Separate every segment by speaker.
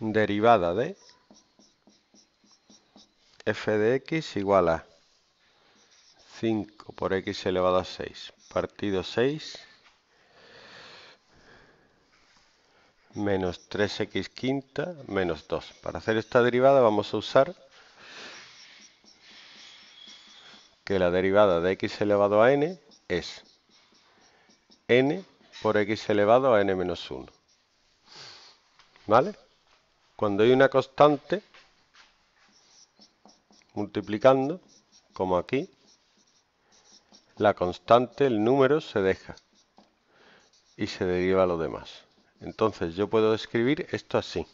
Speaker 1: derivada de f de x igual a 5 por x elevado a 6 partido 6 menos 3x quinta menos 2. Para hacer esta derivada vamos a usar que la derivada de x elevado a n es n por x elevado a n menos 1. ¿Vale? cuando hay una constante, multiplicando, como aquí, la constante, el número, se deja y se deriva lo demás. Entonces yo puedo escribir esto así.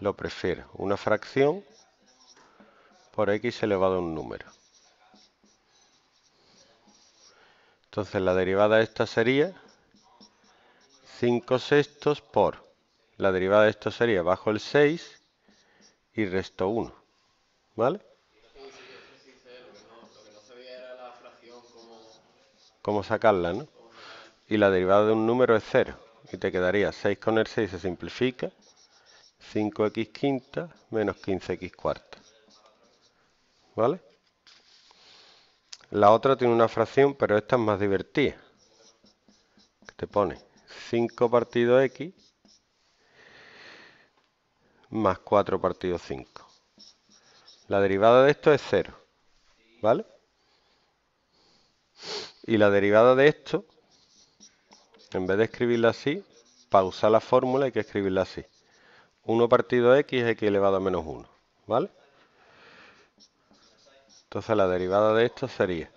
Speaker 1: Lo prefiero, una fracción por x elevado a un número. Entonces la derivada de esta sería 5 sextos por la derivada de esto sería bajo el 6 y resto 1. ¿Vale? Cómo sacarla, ¿no? Y la derivada de un número es 0. Y te quedaría 6 con el 6 se simplifica. 5x quinta menos 15x cuarta. ¿Vale? La otra tiene una fracción, pero esta es más divertida. Te pone 5 partido x más 4 partido 5. La derivada de esto es 0, ¿vale? Y la derivada de esto, en vez de escribirla así, usar la fórmula hay que escribirla así. 1 partido x es x elevado a menos 1, ¿vale? Entonces la derivada de esto sería...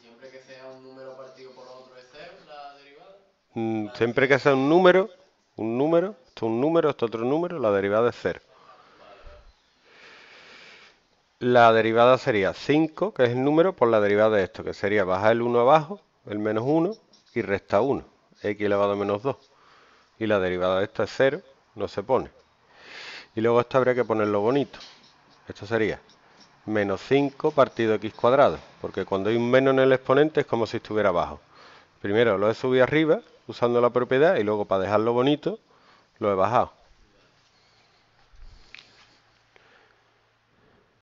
Speaker 1: siempre que sea un número partido por otro es la derivada? Mm, siempre que sea un número un número, esto es un número, esto otro número, la derivada es 0. La derivada sería 5, que es el número, por la derivada de esto, que sería bajar el 1 abajo, el menos 1, y resta 1, x elevado a menos 2. Y la derivada de esto es 0, no se pone. Y luego esto habría que ponerlo bonito. Esto sería menos 5 partido x cuadrado, porque cuando hay un menos en el exponente es como si estuviera abajo. Primero lo he subido arriba usando la propiedad y luego para dejarlo bonito lo he bajado.